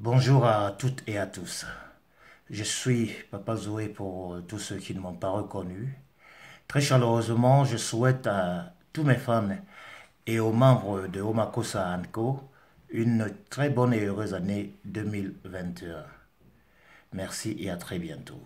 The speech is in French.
Bonjour à toutes et à tous. Je suis Papa Zoé pour euh, tous ceux qui ne m'ont pas reconnu. Très chaleureusement, je souhaite à tous mes fans et aux membres de Omakosa Anko une très bonne et heureuse année 2021. Merci et à très bientôt.